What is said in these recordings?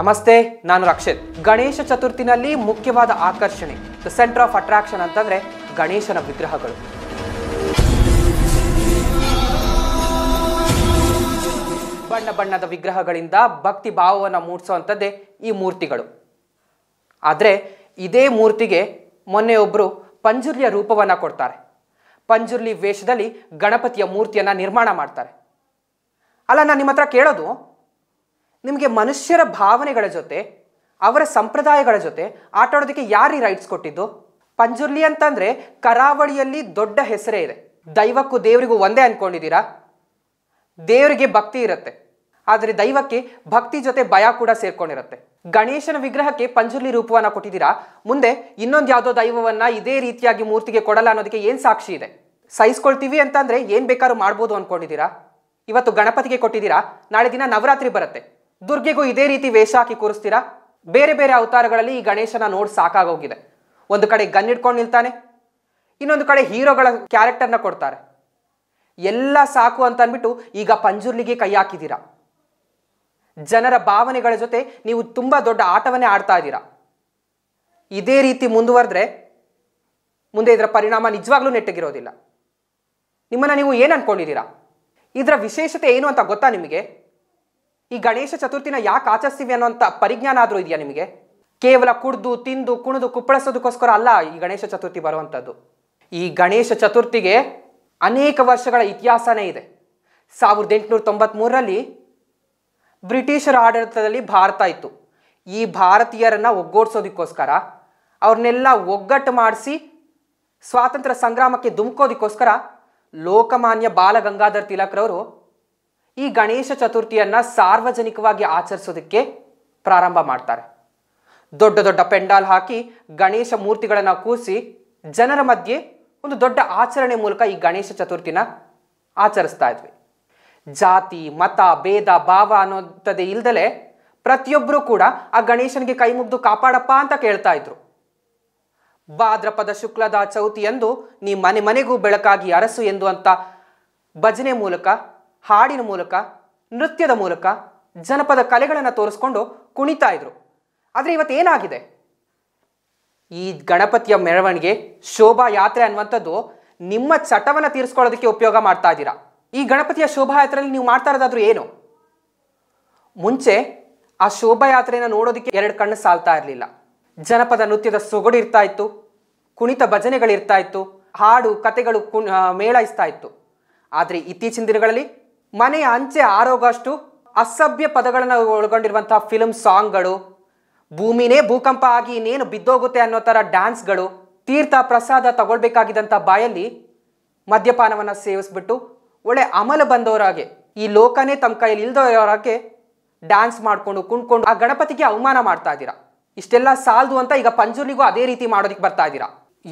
ನಮಸ್ತೆ ನಾನು ರಕ್ಷಿತ್ ಗಣೇಶ ಚತುರ್ಥಿನಲ್ಲಿ ಮುಖ್ಯವಾದ ಆಕರ್ಷಣೆ ದ ಸೆಂಟರ್ ಆಫ್ ಅಟ್ರಾಕ್ಷನ್ ಅಂತಂದರೆ ಗಣೇಶನ ವಿಗ್ರಹಗಳು ಬಣ್ಣ ಬಣ್ಣದ ವಿಗ್ರಹಗಳಿಂದ ಭಕ್ತಿ ಭಾವವನ್ನು ಮೂಡಿಸುವಂಥದ್ದೇ ಈ ಮೂರ್ತಿಗಳು ಆದರೆ ಇದೇ ಮೂರ್ತಿಗೆ ಮೊನ್ನೆ ಒಬ್ಬರು ಪಂಜುರ್ಲಿಯ ರೂಪವನ್ನು ಕೊಡ್ತಾರೆ ಪಂಜುರ್ಲಿ ವೇಷದಲ್ಲಿ ಗಣಪತಿಯ ಮೂರ್ತಿಯನ್ನು ನಿರ್ಮಾಣ ಮಾಡ್ತಾರೆ ಅಲ್ಲ ನಾನು ನಿಮ್ಮ ಹತ್ರ ಕೇಳೋದು ನಿಮಗೆ ಮನುಷ್ಯರ ಭಾವನೆಗಳ ಜೊತೆ ಅವರ ಸಂಪ್ರದಾಯಗಳ ಜೊತೆ ಆಟಾಡೋದಕ್ಕೆ ಯಾರು ಈ ರೈಟ್ಸ್ ಕೊಟ್ಟಿದ್ದು ಪಂಜುರ್ಲಿ ಅಂತಂದರೆ ಕರಾವಳಿಯಲ್ಲಿ ದೊಡ್ಡ ಹೆಸರೇ ಇದೆ ದೈವಕ್ಕೂ ದೇವರಿಗೂ ಒಂದೇ ಅಂದ್ಕೊಂಡಿದ್ದೀರಾ ದೇವರಿಗೆ ಭಕ್ತಿ ಇರುತ್ತೆ ಆದರೆ ದೈವಕ್ಕೆ ಭಕ್ತಿ ಜೊತೆ ಭಯ ಕೂಡ ಸೇರ್ಕೊಂಡಿರುತ್ತೆ ಗಣೇಶನ ವಿಗ್ರಹಕ್ಕೆ ಪಂಜುರ್ಲಿ ರೂಪವನ್ನು ಕೊಟ್ಟಿದ್ದೀರಾ ಮುಂದೆ ಇನ್ನೊಂದು ಯಾವುದೋ ದೈವವನ್ನು ಇದೇ ರೀತಿಯಾಗಿ ಮೂರ್ತಿಗೆ ಕೊಡಲ್ಲ ಅನ್ನೋದಕ್ಕೆ ಏನು ಸಾಕ್ಷಿ ಇದೆ ಸಹಿಸ್ಕೊಳ್ತೀವಿ ಅಂತಂದರೆ ಏನು ಬೇಕಾದ್ರೂ ಮಾಡ್ಬೋದು ಅಂದ್ಕೊಂಡಿದ್ದೀರಾ ಇವತ್ತು ಗಣಪತಿಗೆ ಕೊಟ್ಟಿದ್ದೀರಾ ನಾಳೆ ದಿನ ನವರಾತ್ರಿ ಬರುತ್ತೆ ದುರ್ಗೆಗೂ ಇದೇ ರೀತಿ ವೇಷ ಹಾಕಿ ಕೂರಿಸ್ತೀರಾ ಬೇರೆ ಬೇರೆ ಅವತಾರಗಳಲ್ಲಿ ಈ ಗಣೇಶನ ನೋಡಿ ಸಾಕಾಗೋಗಿದೆ ಒಂದು ಕಡೆ ಗನ್ ಇಟ್ಕೊಂಡು ನಿಲ್ತಾನೆ ಇನ್ನೊಂದು ಕಡೆ ಹೀರೋಗಳ ಕ್ಯಾರೆಕ್ಟರ್ನ ಕೊಡ್ತಾರೆ ಎಲ್ಲ ಸಾಕು ಅಂತ ಅಂದ್ಬಿಟ್ಟು ಈಗ ಪಂಜುರ್ಲಿಗೆ ಕೈ ಹಾಕಿದ್ದೀರಾ ಜನರ ಭಾವನೆಗಳ ಜೊತೆ ನೀವು ತುಂಬ ದೊಡ್ಡ ಆಟವನ್ನೇ ಆಡ್ತಾ ಇದ್ದೀರಾ ಇದೇ ರೀತಿ ಮುಂದುವರೆದ್ರೆ ಮುಂದೆ ಇದರ ಪರಿಣಾಮ ನಿಜವಾಗ್ಲೂ ನೆಟ್ಟಗಿರೋದಿಲ್ಲ ನಿಮ್ಮನ್ನು ನೀವು ಏನು ಅಂದ್ಕೊಂಡಿದ್ದೀರಾ ಇದರ ವಿಶೇಷತೆ ಏನು ಅಂತ ಗೊತ್ತಾ ನಿಮಗೆ ಈ ಗಣೇಶ ಚತುರ್ಥಿನ ಯಾಕೆ ಆಚರಿಸ್ತೀವಿ ಅನ್ನೋಂಥ ಪರಿಜ್ಞಾನ ಆದರೂ ಇದೆಯಾ ನಿಮಗೆ ಕೇವಲ ಕುಡಿದು ತಿಂದು ಕುಣಿದು ಕುಪ್ಪಳಿಸೋದಕ್ಕೋಸ್ಕರ ಅಲ್ಲ ಈ ಗಣೇಶ ಚತುರ್ಥಿ ಬರುವಂಥದ್ದು ಈ ಗಣೇಶ ಚತುರ್ಥಿಗೆ ಅನೇಕ ವರ್ಷಗಳ ಇತಿಹಾಸನೇ ಇದೆ ಸಾವಿರದ ಎಂಟುನೂರ ತೊಂಬತ್ತ್ಮೂರರಲ್ಲಿ ಬ್ರಿಟಿಷರ ಆಡಳಿತದಲ್ಲಿ ಭಾರತ ಇತ್ತು ಈ ಭಾರತೀಯರನ್ನು ಒಗ್ಗೂಡಿಸೋದಕ್ಕೋಸ್ಕರ ಅವ್ರನ್ನೆಲ್ಲ ಒಗ್ಗಟ್ಟು ಮಾಡಿಸಿ ಸ್ವಾತಂತ್ರ್ಯ ಸಂಗ್ರಾಮಕ್ಕೆ ಧುಮುಕೋದಕ್ಕೋಸ್ಕರ ಲೋಕಮಾನ್ಯ ಬಾಲಗಂಗಾಧರ್ ತಿಲಕ್ರವರು ಈ ಗಣೇಶ ಚತುರ್ಥಿಯನ್ನ ಸಾರ್ವಜನಿಕವಾಗಿ ಆಚರಿಸೋದಕ್ಕೆ ಪ್ರಾರಂಭ ಮಾಡ್ತಾರೆ ದೊಡ್ಡ ದೊಡ್ಡ ಪೆಂಡಾಲ್ ಹಾಕಿ ಗಣೇಶ ಮೂರ್ತಿಗಳನ್ನು ಕೂಸಿ ಜನರ ಮಧ್ಯೆ ಒಂದು ದೊಡ್ಡ ಆಚರಣೆ ಮೂಲಕ ಈ ಗಣೇಶ ಚತುರ್ಥಿನ ಆಚರಿಸ್ತಾ ಇದ್ವಿ ಜಾತಿ ಮತ ಭೇದ ಭಾವ ಅನ್ನೋದೇ ಇಲ್ದಲೆ ಪ್ರತಿಯೊಬ್ಬರೂ ಕೂಡ ಆ ಗಣೇಶನಿಗೆ ಕೈ ಮುಗ್ದು ಕಾಪಾಡಪ್ಪ ಅಂತ ಕೇಳ್ತಾ ಇದ್ರು ಭಾದ್ರಪದ ಶುಕ್ಲದ ಚೌತಿ ಎಂದು ನೀ ಮನೆ ಮನೆಗೂ ಬೆಳಕಾಗಿ ಅರಸು ಎಂದು ಅಂತ ಭಜನೆ ಮೂಲಕ ಹಾಡಿನ ಮೂಲಕ ನೃತ್ಯದ ಮೂಲಕ ಜನಪದ ಕಲೆಗಳನ್ನು ತೋರಿಸ್ಕೊಂಡು ಕುಣಿತಾ ಇದ್ರು ಆದರೆ ಇವತ್ತೇನಾಗಿದೆ ಈ ಗಣಪತಿಯ ಮೆರವಣಿಗೆ ಶೋಭಾ ಯಾತ್ರೆ ಅನ್ನುವಂಥದ್ದು ನಿಮ್ಮ ಚಟವನ್ನು ತೀರಿಸ್ಕೊಳ್ಳೋದಕ್ಕೆ ಉಪಯೋಗ ಮಾಡ್ತಾ ಇದ್ದೀರಾ ಈ ಗಣಪತಿಯ ಶೋಭಾಯಾತ್ರೆಯಲ್ಲಿ ನೀವು ಮಾಡ್ತಾ ಇರೋದಾದ್ರೂ ಏನು ಮುಂಚೆ ಆ ಯಾತ್ರೆಯನ್ನು ನೋಡೋದಕ್ಕೆ ಎರಡು ಕಣ್ಣು ಸಾಲ್ತಾ ಇರಲಿಲ್ಲ ಜನಪದ ನೃತ್ಯದ ಸೊಗಡು ಇರ್ತಾ ಇತ್ತು ಕುಣಿತ ಭಜನೆಗಳಿರ್ತಾ ಇತ್ತು ಹಾಡು ಕತೆಗಳು ಮೇಳ ಇಸ್ತಾ ಇತ್ತು ಆದರೆ ಇತ್ತೀಚಿನ ದಿನಗಳಲ್ಲಿ ಮನೆಯ ಅಂಚೆ ಆರೋಗಷ್ಟು ಅಸಭ್ಯ ಪದಗಳನ್ನು ಒಳಗೊಂಡಿರುವಂತಹ ಫಿಲಮ್ ಸಾಂಗ್ಗಳು ಭೂಮಿನೇ ಭೂಕಂಪ ಆಗಿ ಇನ್ನೇನು ಬಿದ್ದೋಗುತ್ತೆ ಅನ್ನೋ ಥರ ಡ್ಯಾನ್ಸ್ಗಳು ತೀರ್ಥ ಪ್ರಸಾದ ತಗೊಳ್ಬೇಕಾಗಿದ್ದಂಥ ಬಾಯಲ್ಲಿ ಮದ್ಯಪಾನವನ್ನು ಸೇವಿಸ್ಬಿಟ್ಟು ಒಳ್ಳೆ ಅಮಲ ಬಂದವರಾಗೆ ಈ ಲೋಕನೇ ತಮ್ಮ ಕೈಯಲ್ಲಿ ಇಲ್ದವರಾಗೆ ಡ್ಯಾನ್ಸ್ ಮಾಡಿಕೊಂಡು ಕುಣ್ಕೊಂಡು ಆ ಗಣಪತಿಗೆ ಅವಮಾನ ಮಾಡ್ತಾ ಇದ್ದೀರಾ ಇಷ್ಟೆಲ್ಲ ಸಾಲದು ಅಂತ ಈಗ ಪಂಜುರ್ನಿಗೂ ಅದೇ ರೀತಿ ಮಾಡೋದಕ್ಕೆ ಬರ್ತಾ ಇದ್ದೀರಾ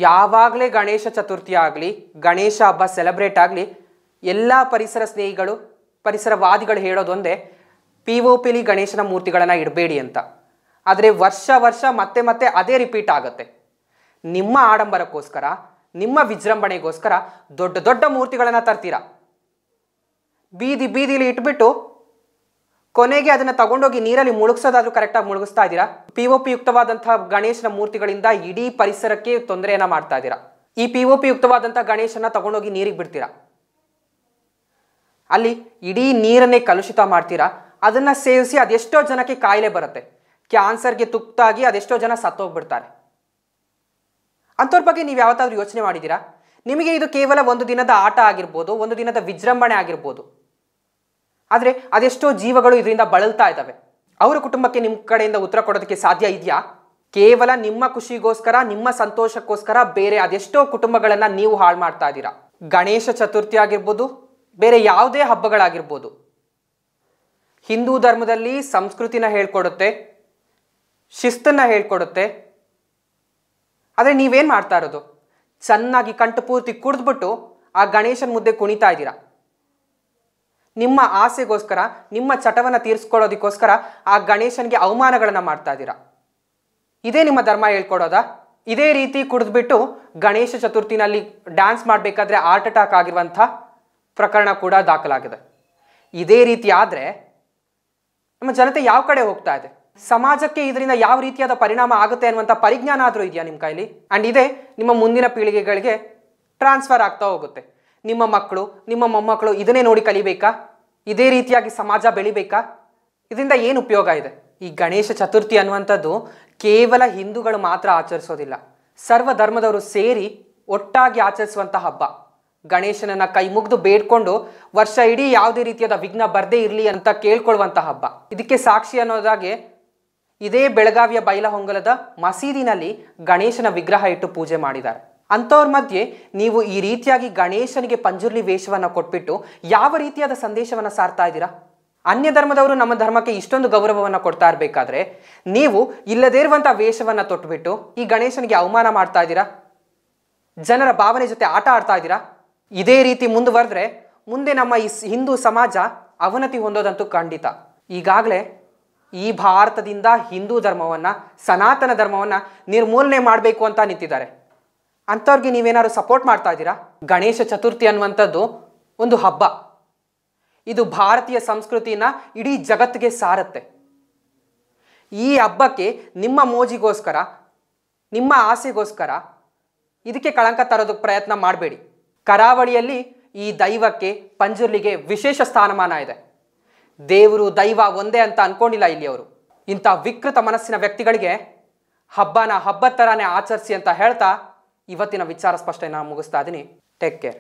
ಯಾವಾಗಲೇ ಗಣೇಶ ಚತುರ್ಥಿ ಆಗಲಿ ಗಣೇಶ ಹಬ್ಬ ಸೆಲೆಬ್ರೇಟ್ ಆಗಲಿ ಎಲ್ಲ ಪರಿಸರ ಸ್ನೇಹಿಗಳು ಪರಿಸರವಾದಿಗಳು ಹೇಳೋದೊಂದೇ ಪಿ ಒ ಪಿಲಿ ಗಣೇಶನ ಮೂರ್ತಿಗಳನ್ನು ಇಡಬೇಡಿ ಅಂತ ಆದರೆ ವರ್ಷ ವರ್ಷ ಮತ್ತೆ ಮತ್ತೆ ಅದೇ ರಿಪೀಟ್ ಆಗುತ್ತೆ ನಿಮ್ಮ ಆಡಂಬರಕ್ಕೋಸ್ಕರ ನಿಮ್ಮ ವಿಜೃಂಭಣೆಗೋಸ್ಕರ ದೊಡ್ಡ ದೊಡ್ಡ ಮೂರ್ತಿಗಳನ್ನು ತರ್ತೀರಾ ಬೀದಿ ಬೀದಿಲಿ ಇಟ್ಬಿಟ್ಟು ಕೊನೆಗೆ ಅದನ್ನು ತಗೊಂಡೋಗಿ ನೀರಲ್ಲಿ ಮುಳುಗಿಸೋದಾದ್ರೂ ಕರೆಕ್ಟಾಗಿ ಮುಳುಗಿಸ್ತಾ ಇದ್ದೀರಾ ಪಿ ಒ ಪಿ ಯುಕ್ತವಾದಂತಹ ಗಣೇಶನ ಮೂರ್ತಿಗಳಿಂದ ಇಡೀ ಪರಿಸರಕ್ಕೆ ತೊಂದರೆಯನ್ನು ಮಾಡ್ತಾ ಇದ್ದೀರಾ ಈ ಪಿ ಒ ಪಿ ಯುಕ್ತವಾದಂಥ ಗಣೇಶನ ತಗೊಂಡೋಗಿ ನೀರಿಗೆ ಬಿಡ್ತೀರಾ ಅಲ್ಲಿ ಇಡೀ ನೀರನ್ನೇ ಕಲುಷಿತ ಮಾಡ್ತೀರಾ ಅದನ್ನು ಸೇವಿಸಿ ಅದೆಷ್ಟೋ ಜನಕ್ಕೆ ಕಾಯಿಲೆ ಬರುತ್ತೆ ಕ್ಯಾನ್ಸರ್ಗೆ ತುಪ್ತಾಗಿ ಅದೆಷ್ಟೋ ಜನ ಸತ್ತೋಗ್ಬಿಡ್ತಾರೆ ಅಂಥವ್ರ ಬಗ್ಗೆ ನೀವು ಯಾವತ್ತಾದ್ರೂ ಯೋಚನೆ ಮಾಡಿದ್ದೀರಾ ನಿಮಗೆ ಇದು ಕೇವಲ ಒಂದು ದಿನದ ಆಟ ಆಗಿರ್ಬೋದು ಒಂದು ದಿನದ ವಿಜೃಂಭಣೆ ಆಗಿರ್ಬೋದು ಆದರೆ ಅದೆಷ್ಟೋ ಜೀವಗಳು ಇದರಿಂದ ಬಳಲ್ತಾ ಇದ್ದಾವೆ ಅವರ ಕುಟುಂಬಕ್ಕೆ ನಿಮ್ಮ ಕಡೆಯಿಂದ ಉತ್ತರ ಕೊಡೋದಕ್ಕೆ ಸಾಧ್ಯ ಇದೆಯಾ ಕೇವಲ ನಿಮ್ಮ ಖುಷಿಗೋಸ್ಕರ ನಿಮ್ಮ ಸಂತೋಷಕ್ಕೋಸ್ಕರ ಬೇರೆ ಅದೆಷ್ಟೋ ಕುಟುಂಬಗಳನ್ನು ನೀವು ಹಾಳು ಮಾಡ್ತಾ ಇದ್ದೀರಾ ಗಣೇಶ ಚತುರ್ಥಿ ಆಗಿರ್ಬೋದು ಬೇರೆ ಯಾವುದೇ ಹಬ್ಬಗಳಾಗಿರ್ಬೋದು ಹಿಂದೂ ಧರ್ಮದಲ್ಲಿ ಸಂಸ್ಕೃತಿನ ಹೇಳ್ಕೊಡುತ್ತೆ ಶಿಸ್ತನ್ನು ಹೇಳ್ಕೊಡುತ್ತೆ ಆದರೆ ನೀವೇನು ಮಾಡ್ತಾ ಇರೋದು ಚೆನ್ನಾಗಿ ಕಂಠಪೂರ್ತಿ ಕುಡಿದ್ಬಿಟ್ಟು ಆ ಗಣೇಶನ ಮುದ್ದೆ ಕುಣಿತಾ ಇದ್ದೀರಾ ನಿಮ್ಮ ಆಸೆಗೋಸ್ಕರ ನಿಮ್ಮ ಚಟವನ್ನು ತೀರಿಸ್ಕೊಳ್ಳೋದಕ್ಕೋಸ್ಕರ ಆ ಗಣೇಶನಿಗೆ ಅವಮಾನಗಳನ್ನು ಮಾಡ್ತಾ ಇದ್ದೀರಾ ಇದೇ ನಿಮ್ಮ ಧರ್ಮ ಹೇಳ್ಕೊಡೋದ ಇದೇ ರೀತಿ ಕುಡಿದ್ಬಿಟ್ಟು ಗಣೇಶ ಚತುರ್ಥಿನಲ್ಲಿ ಡ್ಯಾನ್ಸ್ ಮಾಡಬೇಕಾದ್ರೆ ಆರ್ಟ್ ಅಟ್ಯಾಕ್ ಆಗಿರುವಂಥ ಪ್ರಕರಣ ಕೂಡ ದಾಖಲಾಗಿದೆ ಇದೇ ರೀತಿ ಆದರೆ ನಮ್ಮ ಜನತೆ ಯಾವ ಕಡೆ ಹೋಗ್ತಾ ಇದೆ ಸಮಾಜಕ್ಕೆ ಇದರಿಂದ ಯಾವ ರೀತಿಯಾದ ಪರಿಣಾಮ ಆಗುತ್ತೆ ಅನ್ನುವಂಥ ಪರಿಜ್ಞಾನ ಆದರೂ ಇದೆಯಾ ನಿಮ್ಮ ಕೈಲಿ ಆ್ಯಂಡ್ ಇದೇ ನಿಮ್ಮ ಮುಂದಿನ ಪೀಳಿಗೆಗಳಿಗೆ ಟ್ರಾನ್ಸ್ಫರ್ ಆಗ್ತಾ ಹೋಗುತ್ತೆ ನಿಮ್ಮ ಮಕ್ಕಳು ನಿಮ್ಮ ಮೊಮ್ಮಕ್ಕಳು ಇದನ್ನೇ ನೋಡಿ ಕಲಿಬೇಕಾ ಇದೇ ರೀತಿಯಾಗಿ ಸಮಾಜ ಬೆಳಿಬೇಕಾ ಇದರಿಂದ ಏನು ಉಪಯೋಗ ಇದೆ ಈ ಗಣೇಶ ಚತುರ್ಥಿ ಅನ್ನುವಂಥದ್ದು ಕೇವಲ ಹಿಂದೂಗಳು ಮಾತ್ರ ಆಚರಿಸೋದಿಲ್ಲ ಸರ್ವ ಧರ್ಮದವರು ಸೇರಿ ಒಟ್ಟಾಗಿ ಆಚರಿಸುವಂಥ ಹಬ್ಬ ಗಣೇಶನನ್ನ ಕೈ ಮುಗ್ದು ಬೇಡ್ಕೊಂಡು ವರ್ಷ ಇಡೀ ಯಾವುದೇ ರೀತಿಯಾದ ವಿಘ್ನ ಬರದೇ ಇರಲಿ ಅಂತ ಕೇಳ್ಕೊಳ್ಳುವಂತಹ ಹಬ್ಬ ಇದಕ್ಕೆ ಸಾಕ್ಷಿ ಅನ್ನೋದಾಗೆ ಇದೇ ಬೆಳಗಾವಿಯ ಬೈಲಹೊಂಗಲದ ಮಸೀದಿನಲ್ಲಿ ಗಣೇಶನ ವಿಗ್ರಹ ಇಟ್ಟು ಪೂಜೆ ಮಾಡಿದ್ದಾರೆ ಅಂಥವ್ರ ಮಧ್ಯೆ ನೀವು ಈ ರೀತಿಯಾಗಿ ಗಣೇಶನಿಗೆ ಪಂಜುರ್ಲಿ ವೇಷವನ್ನು ಕೊಟ್ಬಿಟ್ಟು ಯಾವ ರೀತಿಯಾದ ಸಂದೇಶವನ್ನು ಸಾರ್ತಾ ಇದ್ದೀರಾ ಅನ್ಯ ಧರ್ಮದವರು ನಮ್ಮ ಧರ್ಮಕ್ಕೆ ಇಷ್ಟೊಂದು ಗೌರವವನ್ನು ಕೊಡ್ತಾ ಇರಬೇಕಾದ್ರೆ ನೀವು ಇಲ್ಲದೇ ಇರುವಂಥ ವೇಷವನ್ನು ತೊಟ್ಬಿಟ್ಟು ಈ ಗಣೇಶನಿಗೆ ಅವಮಾನ ಮಾಡ್ತಾ ಇದ್ದೀರಾ ಜನರ ಭಾವನೆ ಜೊತೆ ಆಟ ಆಡ್ತಾ ಇದ್ದೀರಾ ಇದೇ ರೀತಿ ಮುಂದುವರೆದ್ರೆ ಮುಂದೆ ನಮ್ಮ ಈ ಹಿಂದೂ ಸಮಾಜ ಅವನತಿ ಹೊಂದೋದಂತೂ ಖಂಡಿತ ಈಗಾಗಲೇ ಈ ಭಾರತದಿಂದ ಹಿಂದೂ ಧರ್ಮವನ್ನು ಸನಾತನ ಧರ್ಮವನ್ನು ನಿರ್ಮೂಲನೆ ಮಾಡಬೇಕು ಅಂತ ನಿಂತಿದ್ದಾರೆ ಅಂಥವ್ರಿಗೆ ನೀವೇನಾದ್ರು ಸಪೋರ್ಟ್ ಮಾಡ್ತಾ ಇದ್ದೀರಾ ಗಣೇಶ ಚತುರ್ಥಿ ಅನ್ನುವಂಥದ್ದು ಒಂದು ಹಬ್ಬ ಇದು ಭಾರತೀಯ ಸಂಸ್ಕೃತಿನ ಇಡೀ ಜಗತ್ತಿಗೆ ಸಾರತ್ತೆ ಈ ಹಬ್ಬಕ್ಕೆ ನಿಮ್ಮ ಮೋಜಿಗೋಸ್ಕರ ನಿಮ್ಮ ಆಸೆಗೋಸ್ಕರ ಇದಕ್ಕೆ ಕಳಂಕ ತರೋದಕ್ಕೆ ಪ್ರಯತ್ನ ಮಾಡಬೇಡಿ ಕರಾವಳಿಯಲ್ಲಿ ಈ ದೈವಕ್ಕೆ ಪಂಜುರ್ಲಿಗೆ ವಿಶೇಷ ಸ್ಥಾನಮಾನ ಇದೆ ದೇವರು ದೈವ ಒಂದೇ ಅಂತ ಅನ್ಕೊಂಡಿಲ್ಲ ಇಲ್ಲಿ ಅವರು ಇಂಥ ವಿಕೃತ ಮನಸ್ಸಿನ ವ್ಯಕ್ತಿಗಳಿಗೆ ಹಬ್ಬನ ಹಬ್ಬದ ಥರನೇ ಆಚರಿಸಿ ಅಂತ ಹೇಳ್ತಾ ಇವತ್ತಿನ ವಿಚಾರ ನಾನು ಮುಗಿಸ್ತಾ ಇದ್ದೀನಿ ಟೇಕ್ ಕೇರ್